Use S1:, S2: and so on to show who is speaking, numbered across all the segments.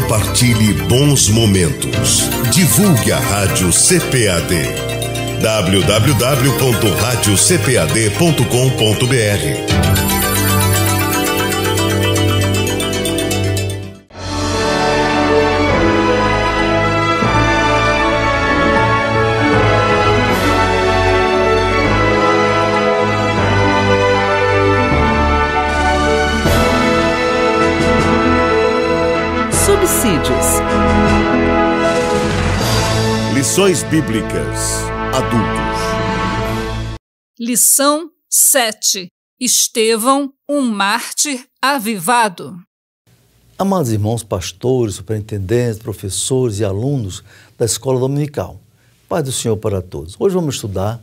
S1: compartilhe bons momentos. Divulgue a Rádio CPAD. www.radiocpad.com.br Lições Bíblicas Adultos. Lição 7. Estevão, um mártir avivado. Amados irmãos, pastores, superintendentes, professores e alunos da Escola Dominical, Pai do Senhor para todos. Hoje vamos estudar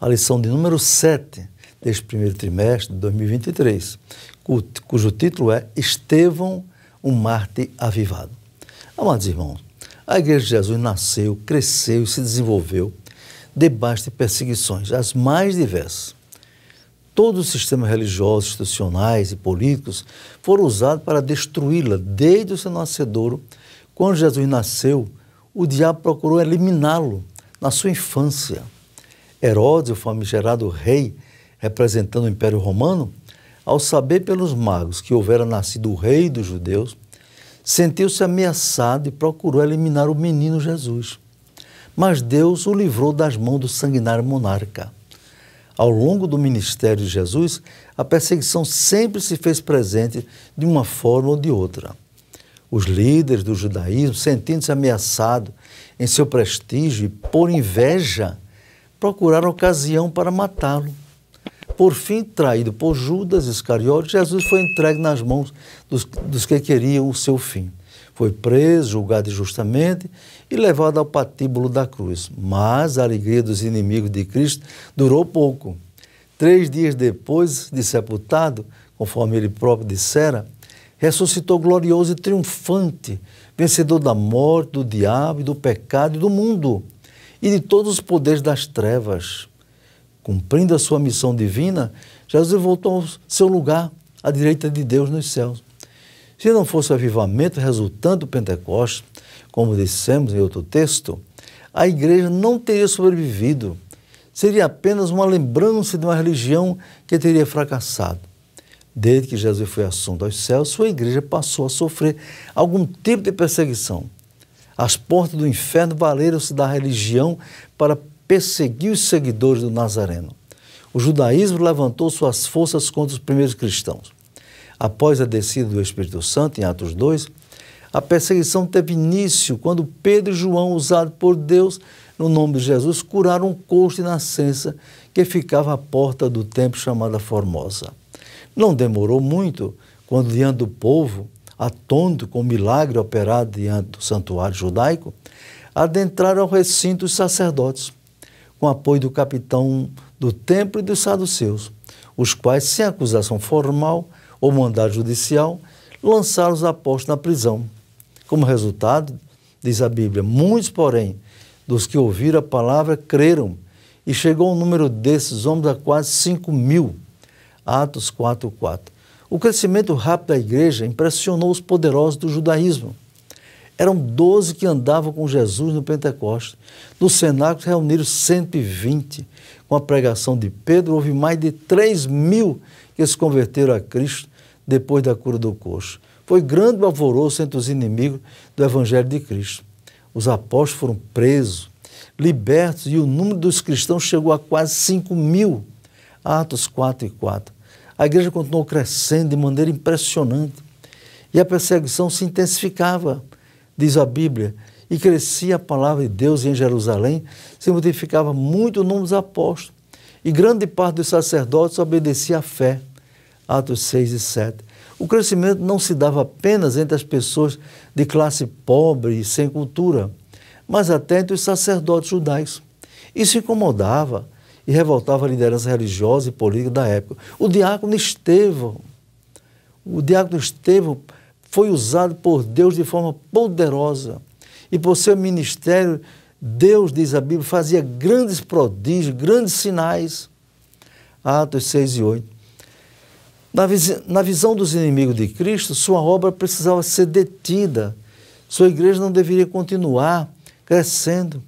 S1: a lição de número 7 deste primeiro trimestre de 2023, cujo título é Estevão, um Marte avivado. Amados irmãos, a Igreja de Jesus nasceu, cresceu e se desenvolveu debaixo de perseguições, as mais diversas. Todos os sistemas religiosos, institucionais e políticos foram usados para destruí-la desde o seu nascedouro. Quando Jesus nasceu, o diabo procurou eliminá-lo na sua infância. Herodes, o famigerado rei representando o Império Romano, ao saber pelos magos que houvera nascido o rei dos judeus, sentiu-se ameaçado e procurou eliminar o menino Jesus. Mas Deus o livrou das mãos do sanguinário monarca. Ao longo do ministério de Jesus, a perseguição sempre se fez presente de uma forma ou de outra. Os líderes do judaísmo, sentindo-se ameaçados em seu prestígio e por inveja, procuraram ocasião para matá-lo. Por fim, traído por Judas Iscariote, Jesus foi entregue nas mãos dos, dos que queriam o seu fim. Foi preso, julgado injustamente e levado ao patíbulo da cruz. Mas a alegria dos inimigos de Cristo durou pouco. Três dias depois de sepultado, conforme ele próprio dissera, ressuscitou glorioso e triunfante, vencedor da morte, do diabo, do pecado e do mundo e de todos os poderes das trevas cumprindo a sua missão divina, Jesus voltou ao seu lugar, à direita de Deus nos céus. Se não fosse o avivamento resultante do Pentecostes, como dissemos em outro texto, a igreja não teria sobrevivido. Seria apenas uma lembrança de uma religião que teria fracassado. Desde que Jesus foi assunto aos céus, sua igreja passou a sofrer algum tipo de perseguição. As portas do inferno valeram-se da religião para perseguiu os seguidores do Nazareno. O judaísmo levantou suas forças contra os primeiros cristãos. Após a descida do Espírito Santo, em Atos 2, a perseguição teve início quando Pedro e João, usados por Deus no nome de Jesus, curaram um coxo de nascença que ficava à porta do templo chamada Formosa. Não demorou muito quando, diante do povo, atônito com o milagre operado diante do santuário judaico, adentraram ao recinto os sacerdotes com apoio do capitão do templo e dos saduceus, os quais, sem acusação formal ou mandado judicial, lançaram os apóstolos na prisão. Como resultado, diz a Bíblia, muitos, porém, dos que ouviram a palavra creram, e chegou o número desses homens a quase 5 mil. Atos 4.4. O crescimento rápido da igreja impressionou os poderosos do judaísmo eram 12 que andavam com Jesus no Pentecostes. No cenáculo reuniram 120. Com a pregação de Pedro, houve mais de 3 mil que se converteram a Cristo depois da cura do coxo. Foi grande alvoroço entre os inimigos do Evangelho de Cristo. Os apóstolos foram presos, libertos, e o número dos cristãos chegou a quase 5 mil. Atos 4 e 4. A igreja continuou crescendo de maneira impressionante e a perseguição se intensificava diz a Bíblia, e crescia a palavra de Deus em Jerusalém, se modificava muito o nome dos apóstolos, e grande parte dos sacerdotes obedecia à fé. Atos 6 e 7. O crescimento não se dava apenas entre as pessoas de classe pobre e sem cultura, mas até entre os sacerdotes judaicos. Isso incomodava e revoltava a liderança religiosa e política da época. O diácono Estevão, o diácono Estevão foi usado por Deus de forma poderosa. E por seu ministério, Deus, diz a Bíblia, fazia grandes prodígios, grandes sinais. Atos 6 e 8. Na, na visão dos inimigos de Cristo, sua obra precisava ser detida. Sua igreja não deveria continuar crescendo.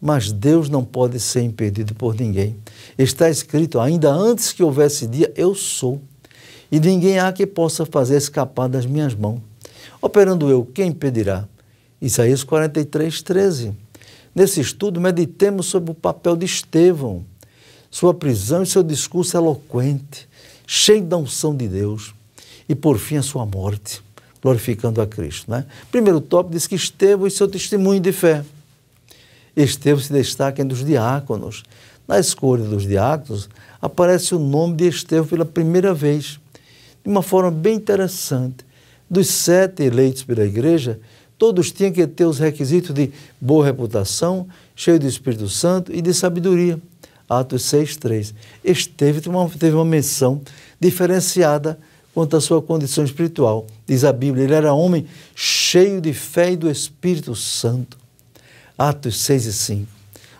S1: Mas Deus não pode ser impedido por ninguém. Está escrito: ainda antes que houvesse dia, eu sou e ninguém há que possa fazer escapar das minhas mãos. Operando eu, quem impedirá? Isaías 43, 13. Nesse estudo, meditemos sobre o papel de Estevão. Sua prisão e seu discurso eloquente, cheio da unção de Deus. E por fim, a sua morte, glorificando a Cristo. Né? Primeiro tópico diz que Estevão e seu testemunho de fé. Estevão se destaca entre os diáconos. Na escolha dos diáconos, aparece o nome de Estevão pela primeira vez de uma forma bem interessante. Dos sete eleitos pela igreja, todos tinham que ter os requisitos de boa reputação, cheio do Espírito Santo e de sabedoria. Atos 6,3. Esteve uma, teve uma menção diferenciada quanto à sua condição espiritual. Diz a Bíblia, ele era homem cheio de fé e do Espírito Santo. Atos 6 e 5.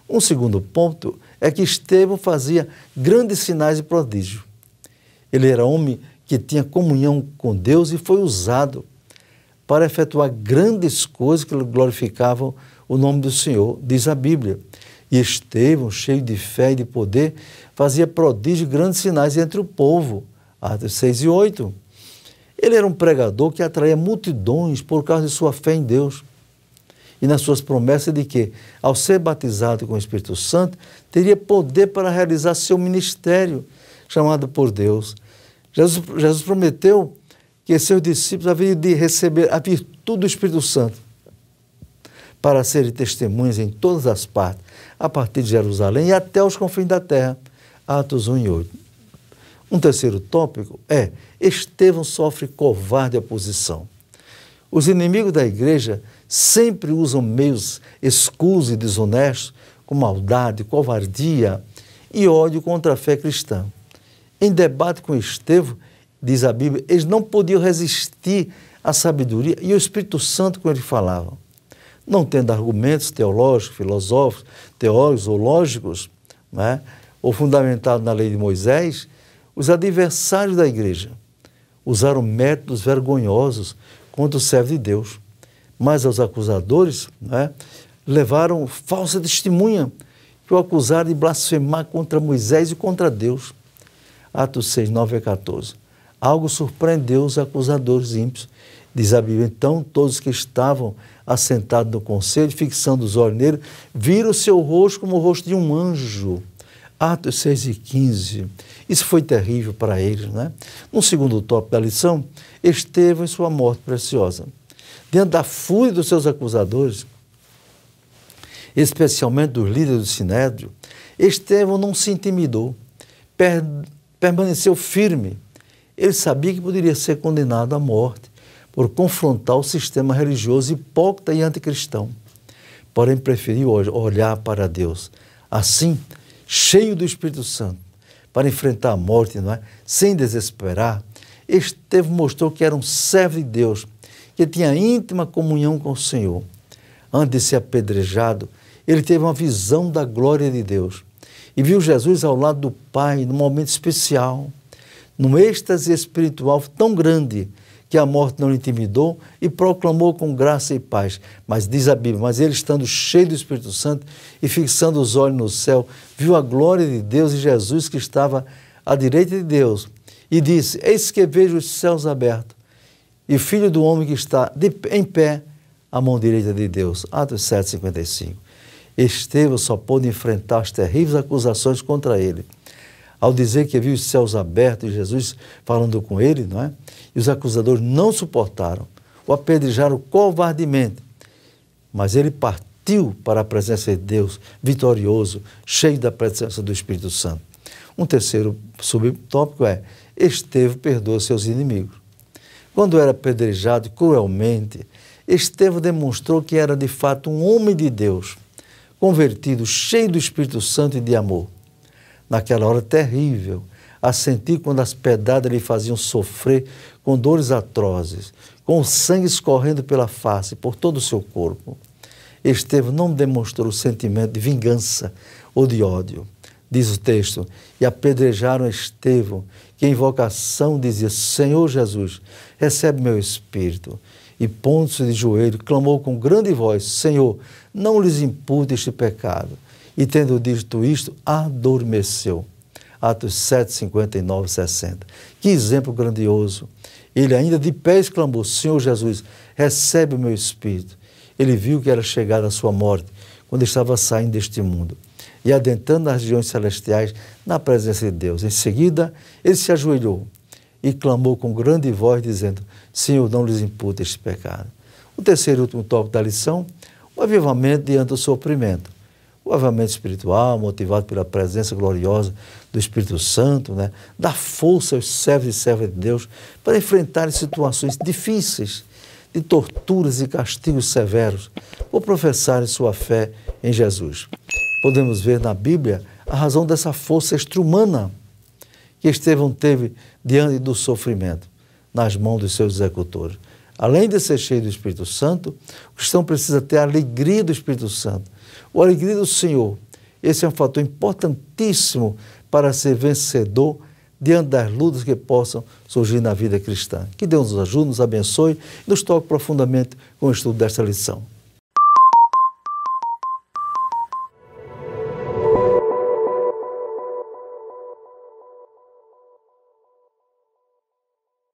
S1: Um segundo ponto é que Estevão fazia grandes sinais e prodígio. Ele era homem que tinha comunhão com Deus e foi usado para efetuar grandes coisas que glorificavam o nome do Senhor, diz a Bíblia. E Estevão, cheio de fé e de poder, fazia prodígios grandes sinais entre o povo. Atos 6 e 8. Ele era um pregador que atraía multidões por causa de sua fé em Deus e nas suas promessas de que, ao ser batizado com o Espírito Santo, teria poder para realizar seu ministério, chamado por Deus Jesus, Jesus prometeu que seus discípulos haviam de receber a virtude do Espírito Santo para serem testemunhas em todas as partes, a partir de Jerusalém e até os confins da terra. Atos 1 e 8. Um terceiro tópico é: Estevão sofre covarde oposição. Os inimigos da igreja sempre usam meios escusos e desonestos, com maldade, covardia e ódio contra a fé cristã. Em debate com Estevão, diz a Bíblia, eles não podiam resistir à sabedoria e ao Espírito Santo quando ele falavam. Não tendo argumentos teológicos, filosóficos, teóricos ou lógicos, né, ou fundamentados na lei de Moisés, os adversários da igreja usaram métodos vergonhosos contra o servo de Deus. Mas aos acusadores né, levaram falsa testemunha que o acusaram de blasfemar contra Moisés e contra Deus. Atos 6, 9 a 14. Algo surpreendeu os acusadores ímpios. Diz a Bíblia, então todos que estavam assentados no conselho, fixando os olhos nele, viram o seu rosto como o rosto de um anjo. Atos 6 e 15. Isso foi terrível para eles, né? No segundo tópico da lição, Estevão e sua morte preciosa. Diante da fúria dos seus acusadores, especialmente dos líderes do Sinédrio, Estevão não se intimidou, permaneceu firme. Ele sabia que poderia ser condenado à morte por confrontar o sistema religioso hipócrita e anticristão. Porém, preferiu olhar para Deus, assim, cheio do Espírito Santo, para enfrentar a morte, não é? sem desesperar. Estevão mostrou que era um servo de Deus, que tinha íntima comunhão com o Senhor. Antes de ser apedrejado, ele teve uma visão da glória de Deus e viu Jesus ao lado do Pai num momento especial, num êxtase espiritual tão grande que a morte não o intimidou e proclamou com graça e paz. Mas diz a Bíblia, mas ele estando cheio do Espírito Santo e fixando os olhos no céu, viu a glória de Deus e Jesus que estava à direita de Deus e disse: Eis que vejo os céus abertos e o filho do homem que está de, em pé à mão direita de Deus. Atos 7, 55. Estevão só pôde enfrentar as terríveis acusações contra ele. Ao dizer que viu os céus abertos e Jesus falando com ele, não é? E os acusadores não suportaram, o apedrejaram covardemente. Mas ele partiu para a presença de Deus, vitorioso, cheio da presença do Espírito Santo. Um terceiro subtópico é: Estevão perdoa seus inimigos. Quando era apedrejado cruelmente, Estevão demonstrou que era de fato um homem de Deus convertido, cheio do Espírito Santo e de amor. Naquela hora terrível, a sentir quando as pedradas lhe faziam sofrer com dores atrozes, com o sangue escorrendo pela face, por todo o seu corpo. Estevão não demonstrou sentimento de vingança ou de ódio. Diz o texto: E apedrejaram Estevão, que em vocação dizia: Senhor Jesus, recebe meu espírito e pondo-se de joelho, clamou com grande voz: Senhor, não lhes impute este pecado. E tendo dito isto, adormeceu. Atos 7, 59, 60. Que exemplo grandioso! Ele ainda de pé exclamou: Senhor Jesus, recebe o meu espírito. Ele viu que era chegada a sua morte, quando estava saindo deste mundo e adentrando nas regiões celestiais na presença de Deus. Em seguida, ele se ajoelhou e clamou com grande voz, dizendo: Senhor, não lhes imputa este pecado. O terceiro e último tópico da lição, o avivamento diante do sofrimento. O avivamento espiritual, motivado pela presença gloriosa do Espírito Santo, né? dá força aos servos e servas de Deus para enfrentarem situações difíceis, de torturas e castigos severos, ou professarem sua fé em Jesus. Podemos ver na Bíblia a razão dessa força extra-humana que Estevão teve diante do sofrimento nas mãos dos seus executores. Além de ser cheio do Espírito Santo, o cristão precisa ter a alegria do Espírito Santo, a alegria do Senhor. Esse é um fator importantíssimo para ser vencedor diante das lutas que possam surgir na vida cristã. Que Deus nos ajude, nos abençoe e nos toque profundamente com o estudo desta lição.